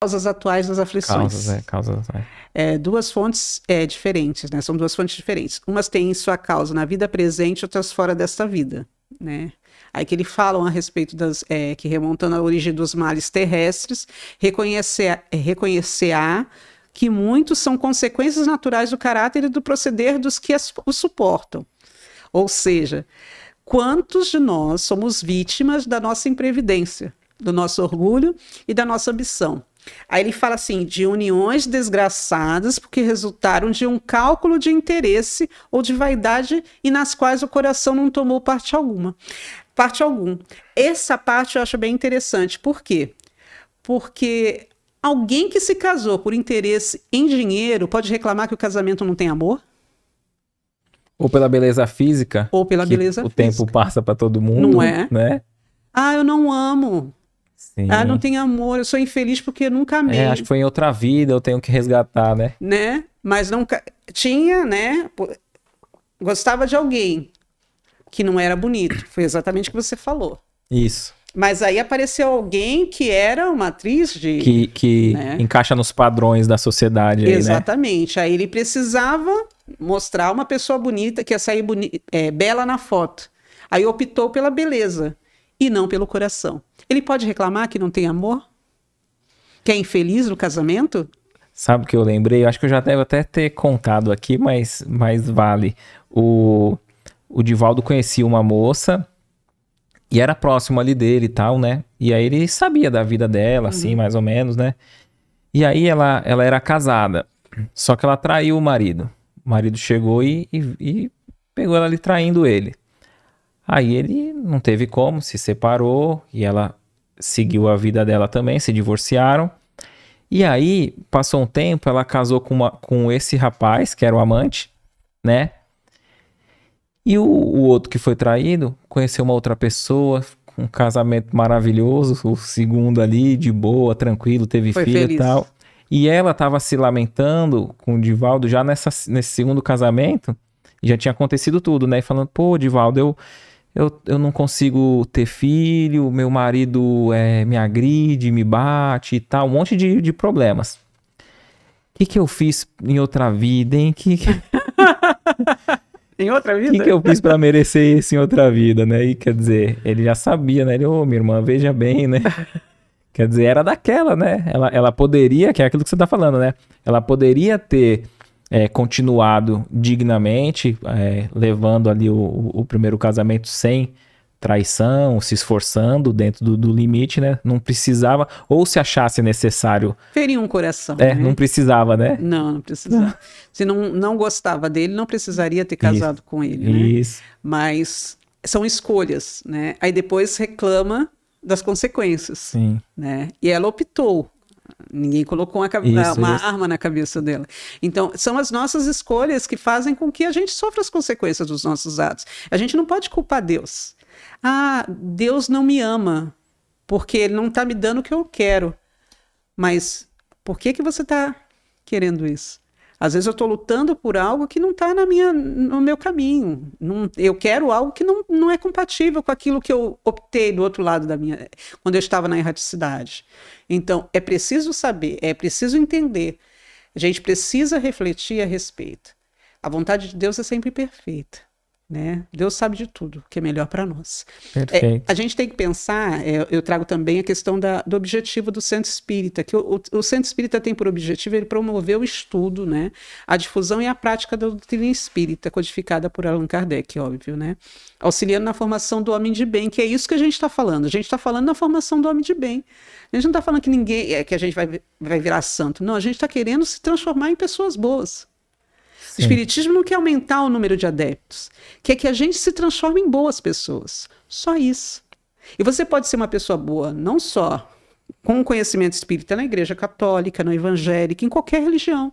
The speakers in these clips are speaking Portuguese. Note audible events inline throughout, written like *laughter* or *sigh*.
causas atuais das aflições. Causas, é, causas atuais. É, duas fontes é, diferentes, né? São duas fontes diferentes. Umas têm sua causa na vida presente, outras fora desta vida, né? Aí que ele falam a respeito das é, que remontando à origem dos males terrestres, reconhecer, é, reconhecer a que muitos são consequências naturais do caráter e do proceder dos que as, suportam. Ou seja, quantos de nós somos vítimas da nossa imprevidência, do nosso orgulho e da nossa ambição? Aí ele fala assim: de uniões desgraçadas, porque resultaram de um cálculo de interesse ou de vaidade e nas quais o coração não tomou parte alguma. Parte algum. Essa parte eu acho bem interessante. Por quê? Porque alguém que se casou por interesse em dinheiro pode reclamar que o casamento não tem amor? Ou pela beleza física? Ou pela beleza o física. O tempo passa para todo mundo. Não é? Né? Ah, eu não amo. Sim. Ah, não tem amor, eu sou infeliz porque nunca amei. É, acho que foi em outra vida, eu tenho que resgatar, né? Né? Mas nunca. Tinha, né? Gostava de alguém que não era bonito. Foi exatamente o que você falou. Isso. Mas aí apareceu alguém que era uma atriz de. Que, que né? encaixa nos padrões da sociedade. Aí, né? Exatamente. Né? Aí ele precisava mostrar uma pessoa bonita que ia sair boni é, bela na foto. Aí optou pela beleza e não pelo coração. Ele pode reclamar que não tem amor? Que é infeliz no casamento? Sabe o que eu lembrei? Eu acho que eu já devo até ter contado aqui, mas, mas vale. O, o Divaldo conhecia uma moça e era próximo ali dele e tal, né? E aí ele sabia da vida dela, assim, uhum. mais ou menos, né? E aí ela, ela era casada, só que ela traiu o marido. O marido chegou e, e, e pegou ela ali traindo ele. Aí ele não teve como, se separou e ela seguiu a vida dela também, se divorciaram. E aí, passou um tempo, ela casou com, uma, com esse rapaz, que era o amante, né? E o, o outro que foi traído conheceu uma outra pessoa, um casamento maravilhoso, o segundo ali, de boa, tranquilo, teve foi filho e tal. E ela estava se lamentando com o Divaldo já nessa, nesse segundo casamento, já tinha acontecido tudo, né? E falando, pô, Divaldo, eu eu, eu não consigo ter filho, meu marido é, me agride, me bate e tal, um monte de, de problemas. O que, que eu fiz em outra vida, hein? Que, que... *laughs* em outra vida? O que, que eu fiz para merecer isso em outra vida, né? E quer dizer, ele já sabia, né? Ele, ô, oh, minha irmã, veja bem, né? quer dizer, era daquela, né? Ela, ela poderia, que é aquilo que você tá falando, né? Ela poderia ter é, continuado dignamente, é, levando ali o, o, primeiro casamento sem traição, se esforçando dentro do, do, limite, né? Não precisava, ou se achasse necessário. Ferir um coração. É, né? não precisava, né? Não, não precisava. *laughs* Se não, não gostava dele, não precisaria ter casado Isso. com ele. Né? Isso. Mas são escolhas, né? Aí depois reclama das consequências. Sim. Né? E ela optou Ninguém colocou uma, isso, uma isso. arma na cabeça dela. Então, são as nossas escolhas que fazem com que a gente sofra as consequências dos nossos atos. A gente não pode culpar Deus. Ah, Deus não me ama porque ele não está me dando o que eu quero. Mas por que que você está querendo isso? Às vezes eu estou lutando por algo que não está no meu caminho. Não, eu quero algo que não não é compatível com aquilo que eu optei do outro lado da minha, quando eu estava na erraticidade. Então, é preciso saber, é preciso entender. A gente precisa refletir a respeito. A vontade de Deus é sempre perfeita. Né? Deus sabe de tudo que é melhor para nós. Perfeito. É, a gente tem que pensar, é, eu trago também a questão da, do objetivo do Centro Espírita, que o, o, o, Centro Espírita tem por objetivo ele promover o estudo, né? a difusão e a prática da doutrina espírita, codificada por Allan Kardec, óbvio, né? auxiliando na formação do homem de bem, que é isso que a gente está falando. A gente está falando na formação do homem de bem. A gente não está falando que ninguém é que a gente vai, vai virar santo. Não, a gente está querendo se transformar em pessoas boas. Sim. Espiritismo não quer aumentar o número de adeptos, quer que a gente se transforme em boas pessoas. Só isso. E você pode ser uma pessoa boa não só com conhecimento espírita na igreja católica, no evangélica, em qualquer religião.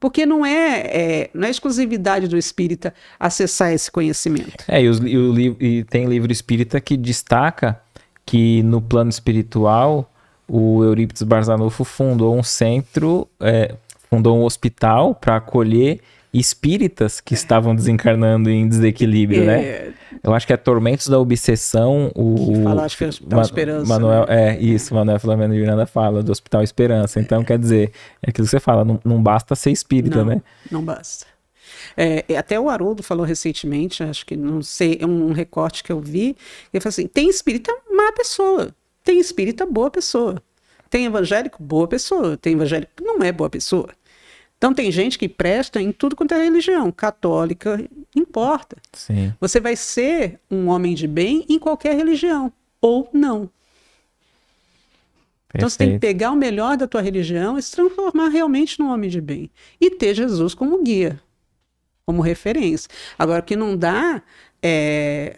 Porque não é, é, não é exclusividade do espírita acessar esse conhecimento. É, e, os, e, o, e tem livro espírita que destaca que no plano espiritual o Eurípides Barzanufo fundou um centro é, fundou um hospital para acolher espíritas que estavam desencarnando em desequilíbrio, né? é. né? Eu acho que é Tormentos da Obsessão, o... Que fala, acho que é o Hospital Ma Esperança. Manuel, né? É, isso, Manuel Flamengo de Miranda fala, do Hospital Esperança. Então, é. quer dizer, é aquilo que você fala, não, não basta ser espírita, não, né? Não basta. É, até o Haroldo falou recentemente, acho que não sei, é um recorte que eu vi, ele falou assim: tem espírita má pessoa, tem espírita boa pessoa, tem evangélico boa pessoa, tem evangélico não é boa pessoa. Então tem gente que presta em tudo quanto é religião, católica, importa. Sim. Você vai ser um homem de bem em qualquer religião, ou não. Então você tem que pegar o melhor da tua religião e se transformar realmente num homem de bem. E ter Jesus como guia, como referência. Agora, o que não dá é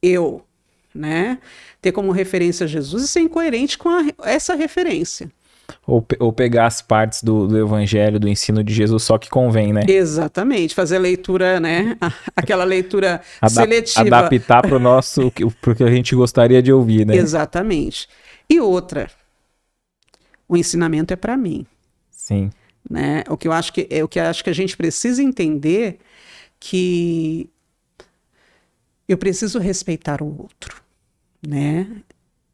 eu, né? Ter como referência Jesus e ser incoerente com a, essa referência ou, ou pegar as partes do, do, evangelho, do ensino de Jesus, só que convém, né? Exatamente, fazer a leitura, né? Aquela leitura Adap seletiva. Adaptar para o nosso, *laughs* para que a gente gostaria de ouvir, né? Exatamente. E outra, o ensinamento é para mim. Sim. Né? O que eu acho que é o que acho que a gente precisa entender que eu preciso respeitar o outro, né?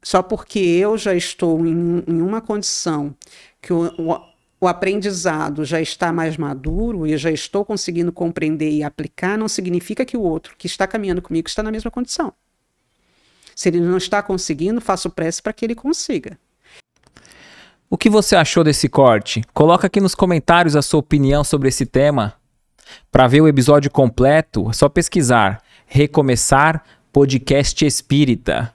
só porque eu já estou em, em uma condição que o, o, o, aprendizado já está mais maduro e já estou conseguindo compreender e aplicar, não significa que o outro que está caminhando comigo está na mesma condição. Se ele não está conseguindo, faço prece para que ele consiga. O que você achou desse corte? Coloca aqui nos comentários a sua opinião sobre esse tema. Para ver o episódio completo, é só pesquisar Recomeçar Podcast Espírita.